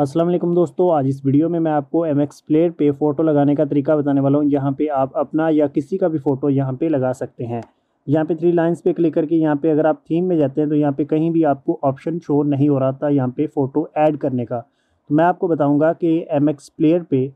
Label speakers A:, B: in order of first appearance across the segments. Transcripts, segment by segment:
A: अस्सलाम वालेकुम दोस्तों आज इस वीडियो में मैं आपको एम एक्स प्लेयर पे फ़ोटो लगाने का तरीका बताने वाला हूँ यहाँ पे आप अपना या किसी का भी फ़ोटो यहाँ पे लगा सकते हैं यहाँ पे थ्री लाइंस पे क्लिक करके यहाँ पे अगर आप थीम में जाते हैं तो यहाँ पे कहीं भी आपको ऑप्शन शो नहीं हो रहा था यहाँ पे फ़ोटो ऐड करने का तो मैं आपको बताऊँगा कि एम एक्स प्लेयर पर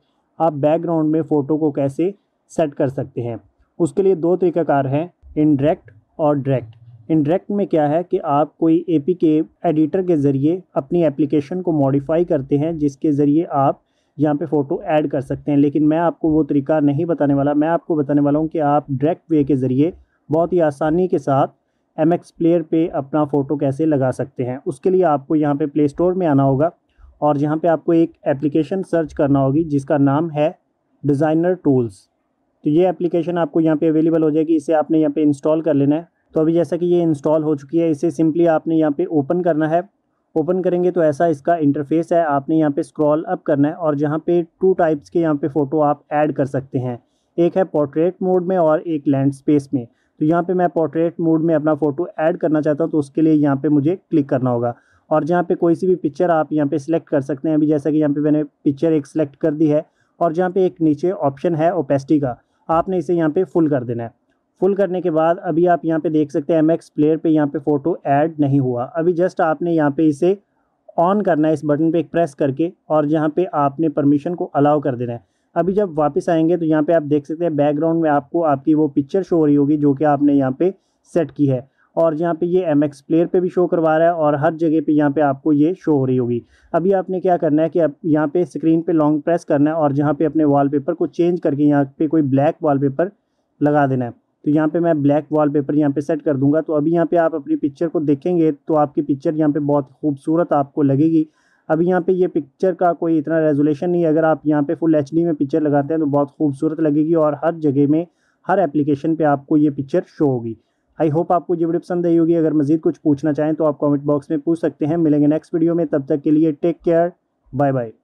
A: आप बैकग्राउंड में फ़ोटो को कैसे सेट कर सकते हैं उसके लिए दो तरीकाकार हैं इनडायरेक्ट और डायरेक्ट इनडायरेक्ट में क्या है कि आप कोई ए के एडिटर के ज़रिए अपनी एप्लीकेशन को मॉडिफाई करते हैं जिसके ज़रिए आप यहाँ पे फ़ोटो ऐड कर सकते हैं लेकिन मैं आपको वो तरीका नहीं बताने वाला मैं आपको बताने वाला हूँ कि आप डायरेक्ट वे के ज़रिए बहुत ही आसानी के साथ एम एक्स प्लेयर पे अपना फ़ोटो कैसे लगा सकते हैं उसके लिए आपको यहाँ पे प्ले स्टोर में आना होगा और यहाँ पे आपको एक एप्लीकेशन सर्च करना होगी जिसका नाम है डिज़ाइनर टूल्स तो ये एप्लीकेशन आपको यहाँ पर अवेलेबल हो जाएगी इसे आपने यहाँ पर इंस्टॉल कर लेना है तो अभी जैसा कि ये इंस्टॉल हो चुकी है इसे सिंपली आपने यहाँ पे ओपन करना है ओपन करेंगे तो ऐसा इसका इंटरफेस है आपने यहाँ पे स्क्रॉल अप करना है और जहाँ पे टू टाइप्स के यहाँ पे फ़ोटो आप ऐड कर सकते हैं एक है पोर्ट्रेट मोड में और एक लैंड स्पेस में तो यहाँ पे मैं पोर्ट्रेट मोड में अपना फ़ोटो ऐड करना चाहता हूँ तो उसके लिए यहाँ पर मुझे क्लिक करना होगा और जहाँ पर कोई सी भी पिक्चर आप यहाँ पर सिलेक्ट कर सकते हैं अभी जैसा कि यहाँ पर मैंने पिक्चर एक सिलेक्ट कर दी है और जहाँ पर एक नीचे ऑप्शन है ओपेस्टी का आपने इसे यहाँ पर फुल कर देना है फुल करने के बाद अभी आप यहाँ पे देख सकते हैं एम एक्स प्लेयर पर यहाँ पे फ़ोटो ऐड नहीं हुआ अभी जस्ट आपने यहाँ पे इसे ऑन करना है इस बटन पे एक प्रेस करके और जहाँ पे आपने परमिशन को अलाउ कर देना है अभी जब वापस आएंगे तो यहाँ पे आप देख सकते हैं बैकग्राउंड में आपको आपकी वो पिक्चर शो हो रही होगी जो कि आपने यहाँ पर सेट की है और यहाँ पर ये एम एक्स प्लेयर पर भी शो करवा रहा है और हर जगह पर यहाँ पर आपको ये शो हो रही होगी अभी आपने क्या करना है कि अब यहाँ पर स्क्रीन पर लॉन्ग प्रेस करना है और जहाँ पर अपने वाल को चेंज करके यहाँ पर कोई ब्लैक वाल लगा देना है तो यहाँ पे मैं ब्लैक वॉलपेपर यहाँ पे सेट कर दूंगा तो अभी यहाँ पे आप अपनी पिक्चर को देखेंगे तो आपकी पिक्चर यहाँ पे बहुत खूबसूरत आपको लगेगी अभी यहाँ पे ये पिक्चर का कोई इतना रेजोलेशन नहीं अगर आप यहाँ पे फुल एच में पिक्चर लगाते हैं तो बहुत खूबसूरत लगेगी और हर जगह में हर एप्लीकेशन पर आपको ये पिक्चर शो होगी आई होप आपको ये वीडियो पसंद आई होगी अगर मजीद कुछ पूछना चाहें तो आप कॉमेंट बॉक्स में पूछ सकते हैं मिलेंगे नेक्स्ट वीडियो में तब तक के लिए टेक केयर बाय बाय